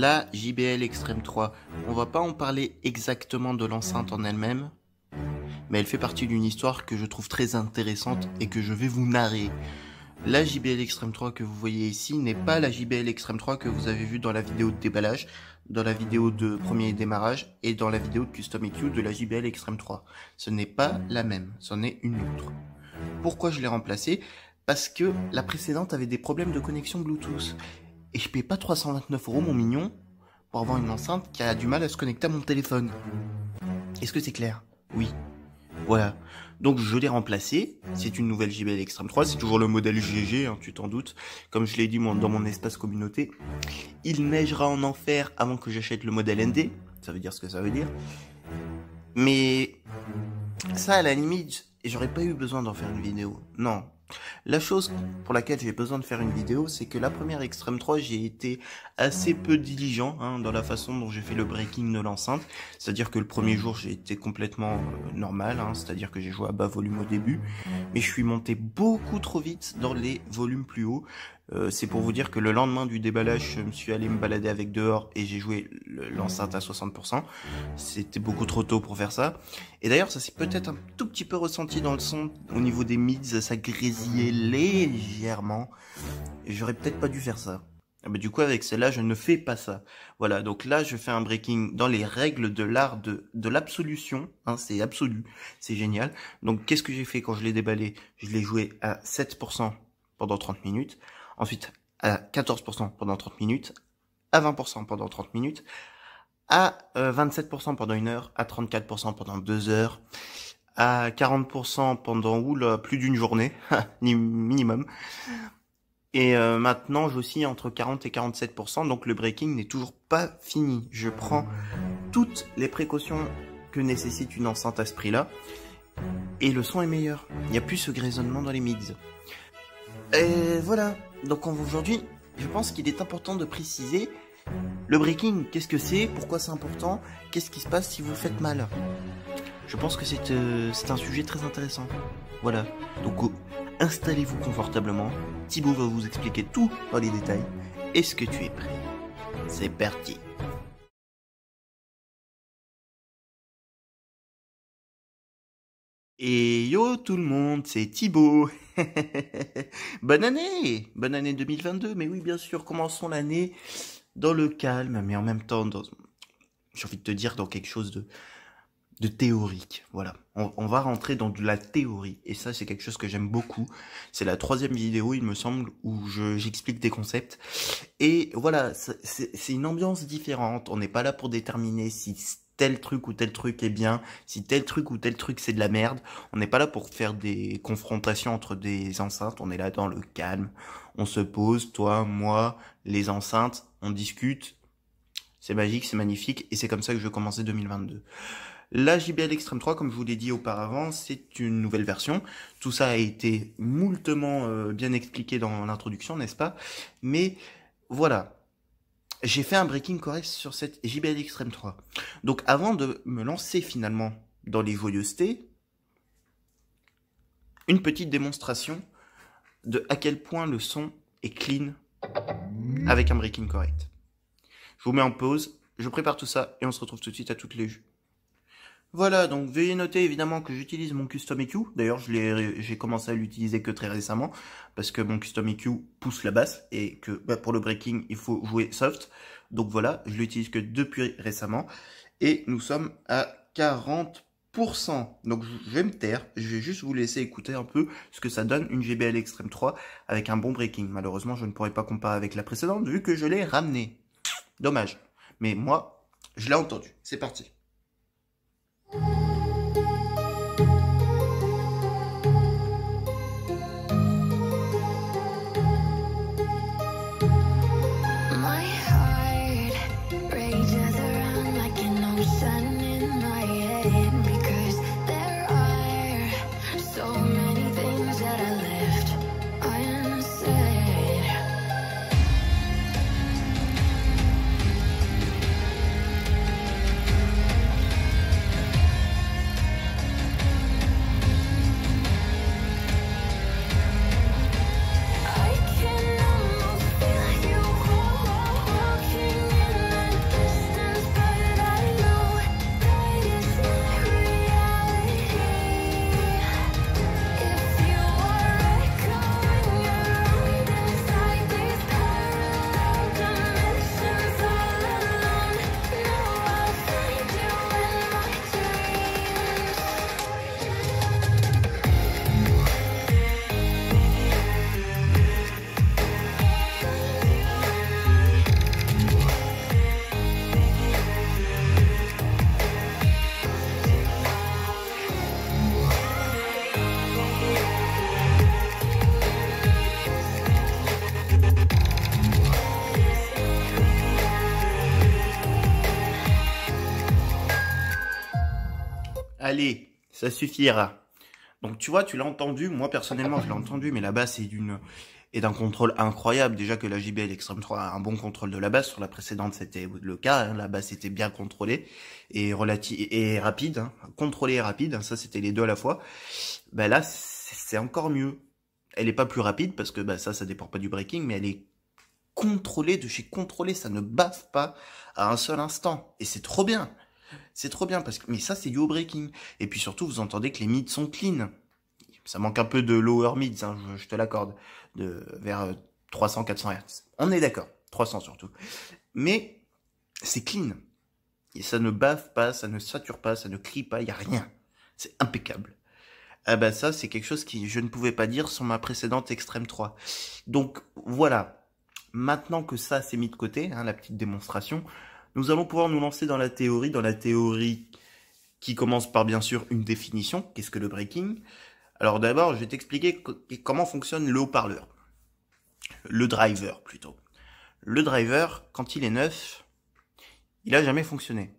la JBL Extreme 3. On va pas en parler exactement de l'enceinte en elle-même, mais elle fait partie d'une histoire que je trouve très intéressante et que je vais vous narrer. La JBL Extreme 3 que vous voyez ici n'est pas la JBL Extreme 3 que vous avez vue dans la vidéo de déballage, dans la vidéo de premier démarrage et dans la vidéo de Custom EQ de la JBL Extreme 3. Ce n'est pas la même, c'en est une autre. Pourquoi je l'ai remplacée Parce que la précédente avait des problèmes de connexion Bluetooth et je paye pas 329 euros, mon hmm. mignon, pour avoir une enceinte qui a du mal à se connecter à mon téléphone. Est-ce que c'est clair Oui. Voilà. Donc je l'ai remplacé. C'est une nouvelle JBL Extreme 3. C'est toujours le modèle GG, hein, tu t'en doutes. Comme je l'ai dit dans mon espace communauté. Il neigera en enfer avant que j'achète le modèle ND. Ça veut dire ce que ça veut dire. Mais ça, à la limite, j'aurais pas eu besoin d'en faire une vidéo. Non, la chose pour laquelle j'ai besoin de faire une vidéo, c'est que la première Extreme 3, j'ai été assez peu diligent hein, dans la façon dont j'ai fait le breaking de l'enceinte. C'est-à-dire que le premier jour, j'ai été complètement euh, normal, hein. c'est-à-dire que j'ai joué à bas volume au début, mais je suis monté beaucoup trop vite dans les volumes plus hauts. Euh, c'est pour vous dire que le lendemain du déballage, je me suis allé me balader avec dehors et j'ai joué l'enceinte à 60%. C'était beaucoup trop tôt pour faire ça. Et d'ailleurs, ça s'est peut-être un tout petit peu ressenti dans le son au niveau des mids, ça grésillait légèrement. J'aurais peut-être pas dû faire ça. Mais ah bah, du coup, avec celle-là, je ne fais pas ça. Voilà, donc là, je fais un breaking dans les règles de l'art de, de l'absolution. Hein, c'est absolu, c'est génial. Donc, qu'est-ce que j'ai fait quand je l'ai déballé Je l'ai joué à 7% pendant 30 minutes ensuite à 14% pendant 30 minutes, à 20% pendant 30 minutes, à 27% euh, pendant une heure, à 34% pendant deux heures, à 40% pendant ou plus d'une journée, minimum. Et euh, maintenant maintenant, aussi entre 40 et 47%, donc le breaking n'est toujours pas fini. Je prends toutes les précautions que nécessite une enceinte à ce prix-là, et le son est meilleur. Il n'y a plus ce grisonnement dans les mids. Et voilà, donc aujourd'hui, je pense qu'il est important de préciser le breaking, qu'est-ce que c'est, pourquoi c'est important, qu'est-ce qui se passe si vous faites mal. Je pense que c'est euh, un sujet très intéressant. Voilà, donc euh, installez-vous confortablement, Thibaut va vous expliquer tout dans les détails. Est-ce que tu es prêt C'est parti Et yo tout le monde, c'est Thibaut. bonne année, bonne année 2022. Mais oui, bien sûr, commençons l'année dans le calme, mais en même temps, dans... j'ai envie de te dire dans quelque chose de théorique. Voilà, on, va rentrer dans de la théorie. Et ça, c'est quelque chose que j'aime beaucoup. C'est la troisième vidéo, il me semble, où j'explique des concepts. Et voilà, c'est une ambiance différente. On n'est pas là pour déterminer si tel truc ou tel truc est bien, si tel truc ou tel truc c'est de la merde. On n'est pas là pour faire des confrontations entre des enceintes, on est là dans le calme. On se pose, toi, moi, les enceintes, on discute. C'est magique, c'est magnifique et c'est comme ça que je commencer 2022. La JBL Extreme 3, comme je vous l'ai dit auparavant, c'est une nouvelle version. Tout ça a été moultement euh, bien expliqué dans l'introduction, n'est-ce pas Mais voilà, j'ai fait un breaking correct sur cette JBL Extreme 3. Donc avant de me lancer finalement dans les joyeusetés, une petite démonstration de à quel point le son est clean avec un breaking correct. Je vous mets en pause, je prépare tout ça et on se retrouve tout de suite à toutes les voilà, donc veuillez noter évidemment que j'utilise mon Custom EQ. D'ailleurs, je j'ai commencé à l'utiliser que très récemment, parce que mon Custom EQ pousse la basse, et que bah, pour le breaking, il faut jouer soft. Donc voilà, je l'utilise que depuis récemment, et nous sommes à 40%. Donc je vais me taire, je vais juste vous laisser écouter un peu ce que ça donne une GBL Extreme 3 avec un bon breaking. Malheureusement, je ne pourrais pas comparer avec la précédente, vu que je l'ai ramenée. Dommage. Mais moi, je l'ai entendu. C'est parti. la la la. Allez, ça suffira. Donc tu vois, tu l'as entendu, moi personnellement je l'ai entendu, mais la basse est d'une et d'un contrôle incroyable. Déjà que la JBL Extreme 3 a un bon contrôle de la basse, sur la précédente c'était le cas, hein. la basse était bien contrôlée et relative et rapide, hein. contrôlée et rapide, hein. ça c'était les deux à la fois. Bah là c'est encore mieux. Elle n'est pas plus rapide parce que bah ça ça dépend pas du breaking, mais elle est contrôlée de chez contrôlée, ça ne baffe pas à un seul instant et c'est trop bien. C'est trop bien parce que mais ça c'est du breaking et puis surtout vous entendez que les mids sont clean. Ça manque un peu de lower mids, hein, je, te l'accorde, de vers 300 400 Hz. On est d'accord, 300 surtout. Mais c'est clean. Et ça ne bave pas, ça ne sature pas, ça ne crie pas, il y a rien. C'est impeccable. Ah bah ça, c'est quelque chose qui je ne pouvais pas dire sur ma précédente Extreme 3. Donc voilà, maintenant que ça s'est mis de côté, hein, la petite démonstration, nous allons pouvoir nous lancer dans la théorie, dans la théorie qui commence par bien sûr une définition. Qu'est-ce que le breaking Alors d'abord, je vais t'expliquer comment fonctionne le haut-parleur. Le driver plutôt. Le driver, quand il est neuf, il a jamais fonctionné.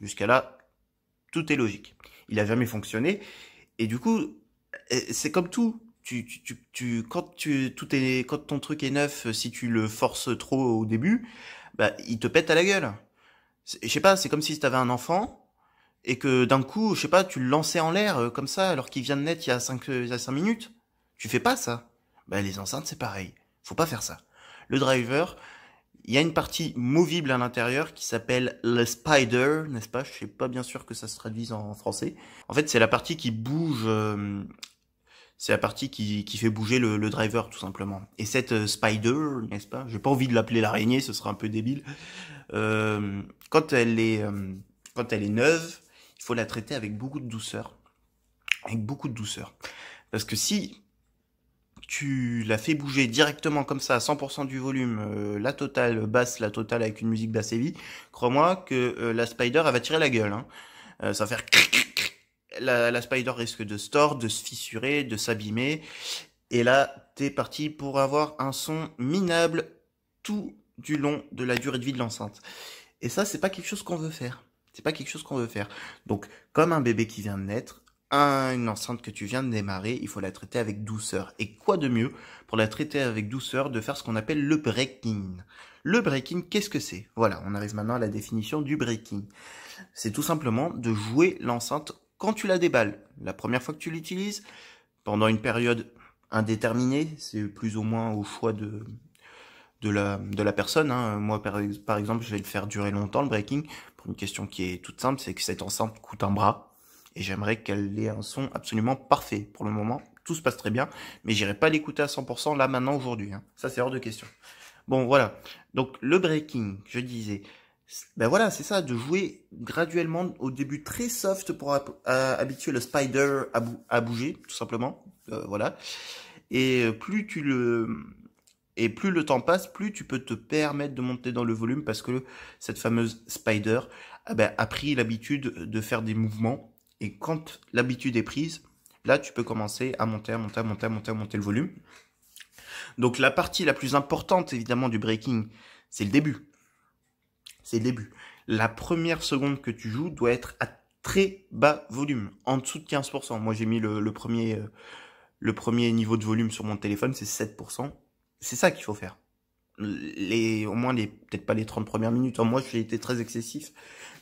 Jusqu'à là, tout est logique. Il n'a jamais fonctionné. Et du coup, eh, c'est comme tout. quand tu, tout est, quand ton truc est neuf, si tu le forces trop au début, bah, il te pète à la gueule. Je sais pas, c'est comme si tu avais un enfant et que d'un coup, je sais pas, tu le lançais en l'air euh, comme ça alors qu'il vient de naître il y a 5 euh, il cinq minutes. Tu fais pas ça. Bah, les enceintes, c'est pareil. Faut pas faire ça. Le driver, il y a une partie movible à l'intérieur qui s'appelle le spider, n'est-ce pas Je sais pas bien sûr que ça se traduise en français. En fait, c'est la partie qui bouge euh, c'est la partie qui, qui fait bouger le, driver tout simplement. Et cette euh, spider, n'est-ce pas J'ai pas envie de l'appeler l'araignée, ce serait un peu débile. Euh, quand elle est euh, quand elle est neuve, il faut la traiter avec beaucoup de douceur, avec beaucoup de douceur, parce que si tu la fais bouger directement comme ça à 100% du volume, la totale basse, la totale avec une musique basse et vie, crois-moi que la spider elle va tirer la gueule. Hein. ça va faire la, spider risque de store, de se fissurer, de s'abîmer. Et là, t'es parti pour avoir un son minable tout du long de la durée de vie de l'enceinte. Et ça, c'est pas quelque chose qu'on veut faire. C'est pas quelque chose qu'on veut faire. Donc, comme un bébé qui vient de naître, une enceinte que tu viens de démarrer, il faut la traiter avec douceur. Et quoi de mieux pour la traiter avec douceur de faire ce qu'on appelle le breaking. Le breaking, qu'est-ce que c'est Voilà, on arrive maintenant à la définition du breaking. C'est tout simplement de jouer l'enceinte quand tu la déballes. La première fois que tu l'utilises, pendant une période indéterminée, c'est plus ou moins au choix de, de, la, de la personne. Hein. Moi, par, exemple, je vais le faire durer longtemps, le breaking, pour une question qui est toute simple, c'est que cette enceinte coûte un bras, et j'aimerais qu'elle ait un son absolument parfait. Pour le moment, tout se passe très bien, mais j'irai pas l'écouter à 100% là, maintenant, aujourd'hui. Hein. Ça, c'est hors de question. Bon, voilà. Donc, le breaking, je disais, ben voilà, c'est ça, de jouer graduellement au début très soft pour habituer le spider à, bouger, tout simplement. Euh, voilà. Et euh, plus tu le et plus le temps passe, plus tu peux te permettre de monter dans le volume parce que cette fameuse spider ben, a pris l'habitude de faire des mouvements. Et quand l'habitude est prise, là tu peux commencer à monter, à monter, à monter, à monter, à monter le volume. Donc la partie la plus importante évidemment du breaking, c'est le début c'est le début. La première seconde que tu joues doit être à très bas volume, en dessous de 15%. Moi, j'ai mis le, premier, euh, le premier niveau de volume sur mon téléphone, c'est 7%. C'est ça qu'il faut faire. Les, au moins, les, peut-être pas les 30 premières minutes. Moi, j'ai été très excessif,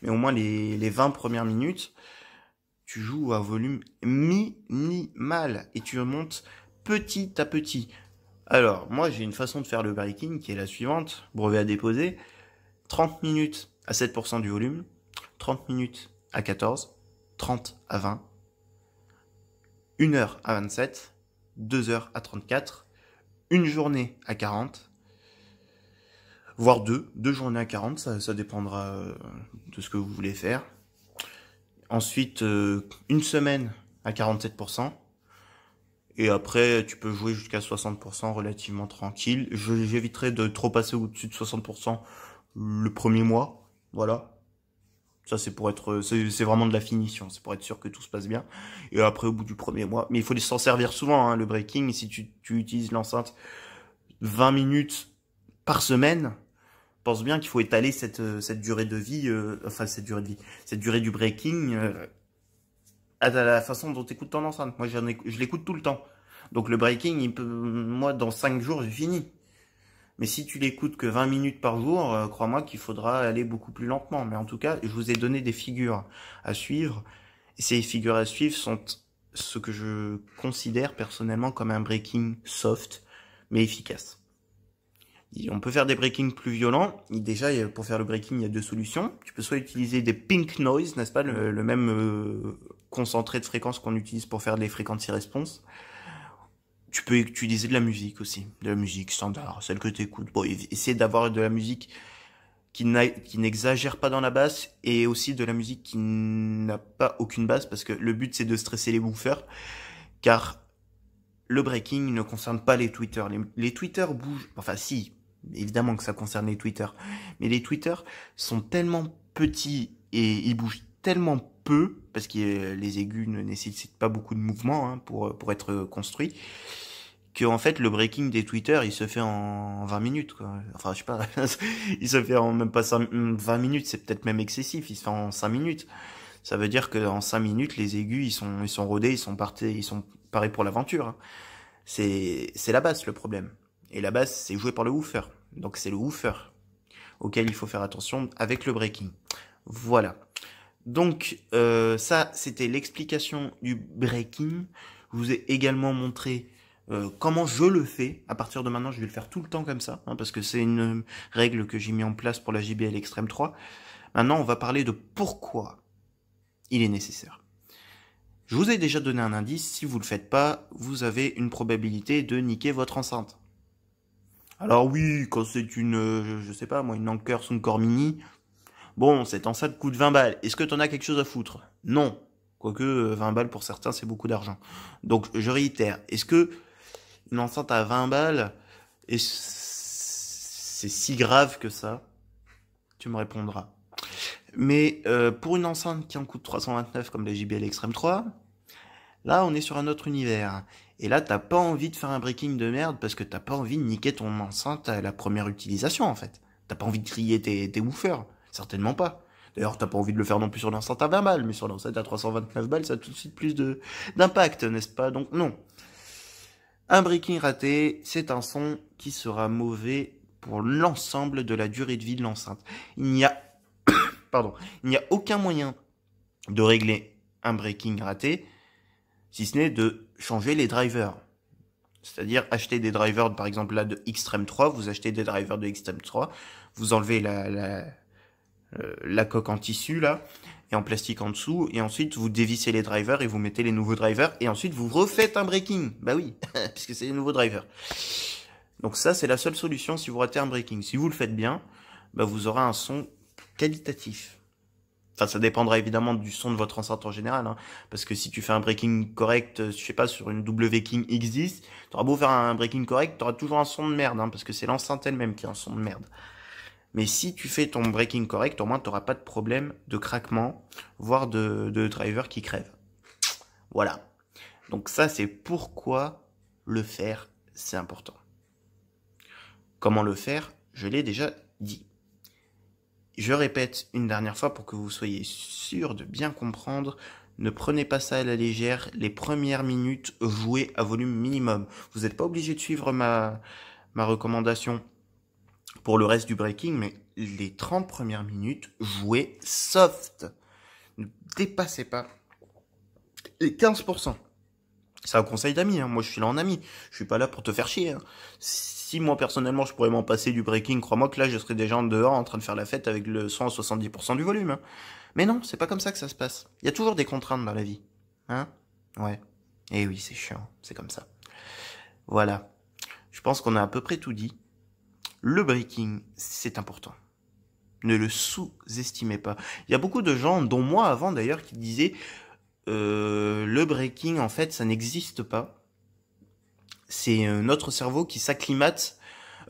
mais au moins les, les 20 premières minutes, tu joues à volume minimal et tu remontes petit à petit. Alors, moi, j'ai une façon de faire le breaking qui est la suivante, brevet à déposer. 30 minutes à 7% du volume, 30 minutes à 14, 30 à 20, 1 heure à 27, 2 heures à 34, 1 journée à 40, voire deux, deux journées à 40, ça, ça dépendra euh, de ce que vous voulez faire. Ensuite, euh, une semaine à 47%. Et après, tu peux jouer jusqu'à 60% relativement tranquille. J'éviterai de trop passer au-dessus de 60% le premier mois. Voilà. Ça, c'est pour être, c'est vraiment de la finition. C'est pour être sûr que tout se passe bien. Et après, au bout du premier mois, mais il faut s'en servir souvent, hein, le breaking. Si tu, tu utilises l'enceinte 20 minutes par semaine, pense bien qu'il faut étaler cette, cette durée de vie, euh, enfin, cette durée de vie, cette durée du breaking euh, à la façon dont tu écoutes ton enceinte. Moi, j'en je l'écoute tout le temps. Donc, le breaking, il peut, moi, dans 5 jours, j'ai fini. Mais si tu l'écoutes que 20 minutes par jour, euh, crois-moi qu'il faudra aller beaucoup plus lentement. Mais en tout cas, je vous ai donné des figures à suivre. Et ces figures à suivre sont ce que je considère personnellement comme un breaking soft, mais efficace. on peut faire des breakings plus violents. déjà, pour faire le breaking, il y a deux solutions. Tu peux soit utiliser des pink noise, n'est-ce pas, le, même euh, concentré de fréquence qu'on utilise pour faire des frequency response tu peux utiliser de la musique aussi, de la musique standard, celle que tu écoutes. Bon, essaie d'avoir de la musique qui n'exagère pas dans la basse et aussi de la musique qui n'a pas aucune basse parce que le but c'est de stresser les bouffeurs car le breaking ne concerne pas les tweeters. Les, les tweeters bougent, enfin si, évidemment que ça concerne les tweeters, mais les tweeters sont tellement petits et ils bougent tellement peu, parce que euh, les aigus ne nécessitent pas beaucoup de mouvement hein, pour, euh, pour être construits, que en fait le breaking des tweeters, il se fait en 20 minutes quoi. Enfin je sais pas, il se fait en même pas 20 mm, minutes, c'est peut-être même excessif, il se fait en 5 minutes. Ça veut dire que en 5 minutes les aigus ils sont ils sont rodés, ils sont partés, ils sont parés pour l'aventure. Hein. C'est c'est la basse le problème. Et la basse c'est joué par le woofer. Donc c'est le woofer auquel il faut faire attention avec le breaking. Voilà. Donc euh, ça, c'était l'explication du breaking. Je vous ai également montré euh, comment je le fais. À partir de maintenant, je vais le faire tout le temps comme ça, hein, parce que c'est une règle que j'ai mis en place pour la JBL Extreme 3. Maintenant, on va parler de pourquoi il est nécessaire. Je vous ai déjà donné un indice, si vous ne le faites pas, vous avez une probabilité de niquer votre enceinte. Alors oui, quand c'est une, euh, je, je, sais pas moi, une Anker Soundcore Mini, Bon, cette enceinte coûte 20 balles. Est-ce que tu en as quelque chose à foutre Non. Quoique 20 euh, balles pour certains, c'est beaucoup d'argent. Donc je réitère, est-ce que une enceinte à 20 balles, c'est si grave que ça Tu me répondras. Mais euh, pour une enceinte qui en coûte 329 comme la JBL Extreme 3, là on est sur un autre univers. Et là t'as pas envie de faire un breaking de merde parce que t'as pas envie de niquer ton enceinte à la première utilisation en fait. T'as pas envie de crier tes, tes woofers. Certainement pas. D'ailleurs, t'as pas envie de le faire non plus sur l'enceinte à 20 balles, mais sur l'enceinte à 329 balles, ça a tout de suite plus de d'impact, n'est-ce pas Donc non. Un breaking raté, c'est un son qui sera mauvais pour l'ensemble de la durée de vie de l'enceinte. Il n'y a pardon, il n'y a aucun moyen de régler un breaking raté si ce n'est de changer les drivers. C'est-à-dire acheter des drivers, par exemple là de Xtreme 3, vous achetez des drivers de Xtreme 3, vous enlevez la euh, la coque en tissu là et en plastique en dessous et ensuite vous dévissez les drivers et vous mettez les nouveaux drivers et ensuite vous refaites un breaking. Bah oui, puisque c'est les nouveaux drivers. Donc ça c'est la seule solution si vous ratez un breaking. Si vous le faites bien, bah vous aurez un son qualitatif. Enfin, ça dépendra évidemment du son de votre enceinte en général, hein, parce que si tu fais un breaking correct, euh, je sais pas, sur une double King X10, t'auras beau faire un breaking correct, t'auras toujours un son de merde, hein, parce que c'est l'enceinte elle-même qui a un son de merde. Mais si tu fais ton breaking correct, au moins tu n'auras pas de problème de craquement, voire de, driver qui crève. Voilà. Donc ça, c'est pourquoi le faire, c'est important. Comment le faire Je l'ai déjà dit. Je répète une dernière fois pour que vous soyez sûr de bien comprendre. Ne prenez pas ça à la légère. Les premières minutes, jouez à volume minimum. Vous n'êtes pas obligé de suivre ma recommandation pour le reste du breaking, mais les 30 premières minutes, jouez soft. Ne dépassez pas les 15%. C'est un conseil d'amis, hein. moi je suis là en ami, je suis pas là pour te faire chier. Hein. Si moi personnellement je pourrais m'en passer du breaking, crois-moi que là je serais déjà en dehors en train de faire la fête avec le 170% du volume. Hein. Mais non, c'est pas comme ça que ça se passe. Il y a toujours des contraintes dans la vie. Hein Ouais. Et eh oui, c'est chiant, c'est comme ça. Voilà. Je pense qu'on a à peu près tout dit le breaking, c'est important. Ne le sous-estimez pas. Il y a beaucoup de gens, dont moi avant d'ailleurs, qui disaient euh, le breaking, en fait, ça n'existe pas. C'est notre cerveau qui s'acclimate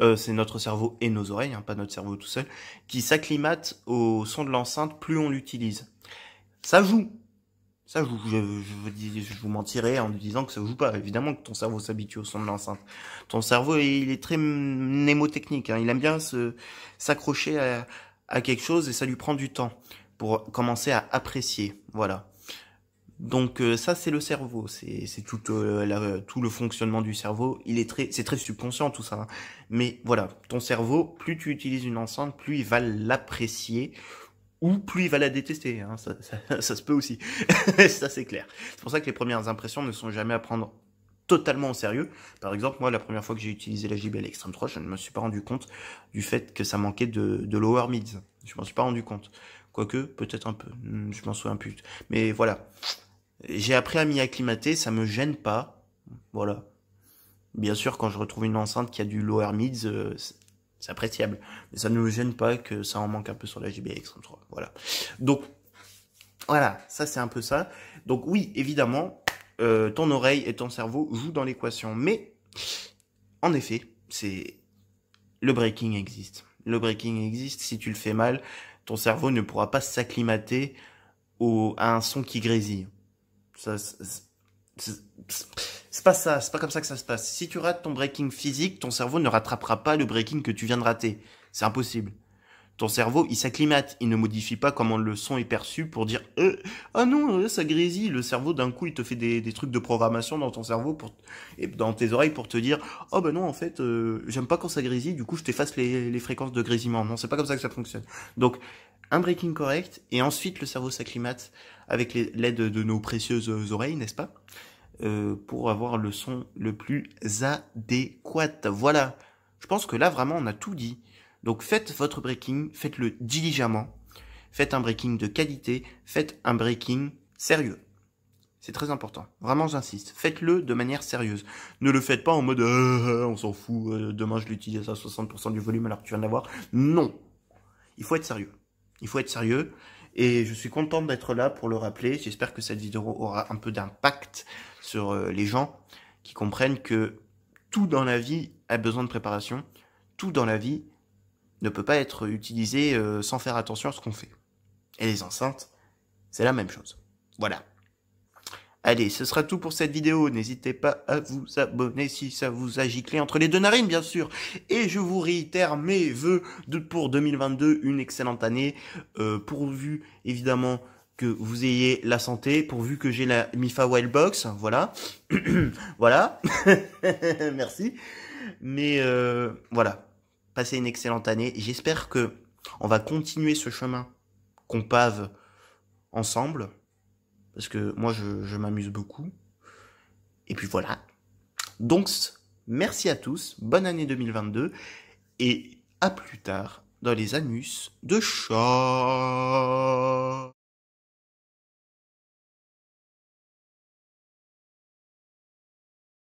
euh, c'est notre cerveau et nos oreilles, hein, pas notre cerveau tout seul, qui s'acclimate au son de l'enceinte plus on l'utilise. Ça joue, ça, je, je, je vous mentirais en disant que ça joue pas. Évidemment que ton cerveau s'habitue au son de l'enceinte. Ton cerveau, il est très mnémotechnique. Hein. Il aime bien se s'accrocher à, quelque chose et ça lui prend du temps pour commencer à apprécier. Voilà. Donc euh, ça c'est le cerveau, c'est tout, euh, tout le fonctionnement du cerveau. Il est très c'est très subconscient tout ça. Hein. Mais voilà, ton cerveau, plus tu utilises une enceinte, plus il va l'apprécier, ou plus il va la détester, hein, ça, se peut aussi, ça c'est clair. C'est pour ça que les premières impressions ne sont jamais à prendre totalement au sérieux. Par exemple, moi, la première fois que j'ai utilisé la JBL Extreme 3, je ne me suis pas rendu compte du fait que ça manquait de, lower mids. Je ne m'en suis pas rendu compte. Quoique, peut-être un peu. Hmm, je m'en souviens plus. Mais voilà. J'ai appris à m'y acclimater, ça me gêne pas. Voilà. Bien sûr, quand je retrouve une enceinte qui a du lower mids, euh, c'est appréciable. Mais ça ne me gêne pas que ça en manque un peu sur la GBX33. Voilà. Donc, voilà, ça c'est un peu ça. Donc oui, évidemment, euh, ton oreille et ton cerveau jouent dans l'équation. Mais, en effet, c'est le breaking existe. Le breaking existe, si tu le fais mal, ton cerveau ne pourra pas s'acclimater au... à un son qui grésille. Ça, c'est pas ça, c'est pas comme ça que ça se passe. Si tu rates ton breaking physique, ton cerveau ne rattrapera pas le breaking que tu viens de rater. C'est impossible ton cerveau, il s'acclimate, il ne modifie pas comment le son est perçu pour dire euh, ah non, euh, ça grésille. Le cerveau, d'un coup, il te fait des, trucs de programmation dans ton cerveau pour, et dans tes oreilles pour te dire oh ben non, en fait, euh, j'aime pas quand ça grésille, du coup, je t'efface les, fréquences de grésillement. Non, c'est pas comme ça que ça fonctionne. Donc, un breaking correct et ensuite le cerveau s'acclimate avec l'aide de nos précieuses oreilles, n'est-ce pas Pour avoir le son le plus adéquat. Voilà. Je pense que là, vraiment, on a tout dit. Donc faites votre breaking, faites-le diligemment, faites un breaking de qualité, faites un breaking sérieux. C'est très important. Vraiment, j'insiste. Faites-le de manière sérieuse. Ne le faites pas en mode euh, on s'en fout, euh, demain je l'utilise à 60% du volume alors que tu viens de Non. Il faut être sérieux. Il faut être sérieux. Et je suis content d'être là pour le rappeler. J'espère que cette vidéo aura un peu d'impact sur euh, les gens qui comprennent que tout dans la vie a besoin de préparation. Tout dans la vie ne peut pas être utilisé euh, sans faire attention à ce qu'on fait. Et les enceintes, c'est la même chose. Voilà. Allez, ce sera tout pour cette vidéo. N'hésitez pas à vous abonner si ça vous a giclé entre les deux narines, bien sûr. Et je vous réitère mes vœux pour 2022, une excellente année, euh, pourvu évidemment que vous ayez la santé, pourvu que j'ai la Mifa Wildbox, voilà. voilà. Merci. Mais euh, voilà passez une excellente année. J'espère que on va continuer ce chemin qu'on pave ensemble. Parce que moi, je, je m'amuse beaucoup. Et puis voilà. Donc, merci à tous. Bonne année 2022. Et à plus tard dans les anus de chat.